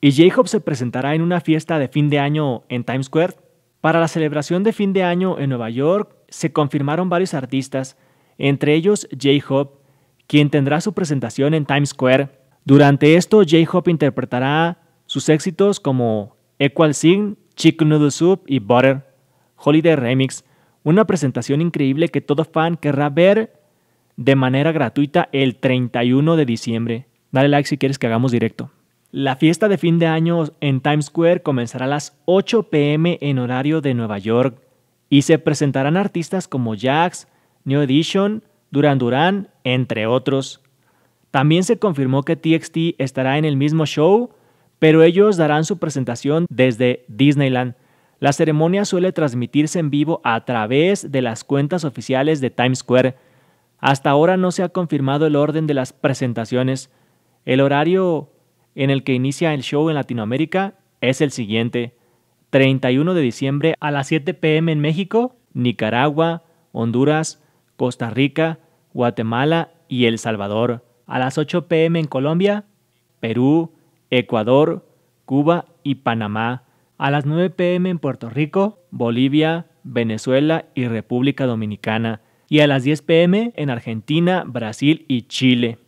Y Jacob se presentará en una fiesta de fin de año en Times Square. Para la celebración de fin de año en Nueva York se confirmaron varios artistas, entre ellos j Hop, quien tendrá su presentación en Times Square. Durante esto, j Hop interpretará sus éxitos como Equal Sign, Chicken Noodle Soup y Butter, Holiday Remix, una presentación increíble que todo fan querrá ver de manera gratuita el 31 de diciembre. Dale like si quieres que hagamos directo. La fiesta de fin de año en Times Square comenzará a las 8 pm en horario de Nueva York y se presentarán artistas como Jax, New Edition, Duran Duran, entre otros. También se confirmó que TXT estará en el mismo show, pero ellos darán su presentación desde Disneyland. La ceremonia suele transmitirse en vivo a través de las cuentas oficiales de Times Square. Hasta ahora no se ha confirmado el orden de las presentaciones. El horario en el que inicia el show en Latinoamérica es el siguiente. 31 de diciembre a las 7 pm en México, Nicaragua, Honduras, Costa Rica, Guatemala y El Salvador. A las 8 pm en Colombia, Perú, Ecuador, Cuba y Panamá. A las 9 pm en Puerto Rico, Bolivia, Venezuela y República Dominicana. Y a las 10 pm en Argentina, Brasil y Chile.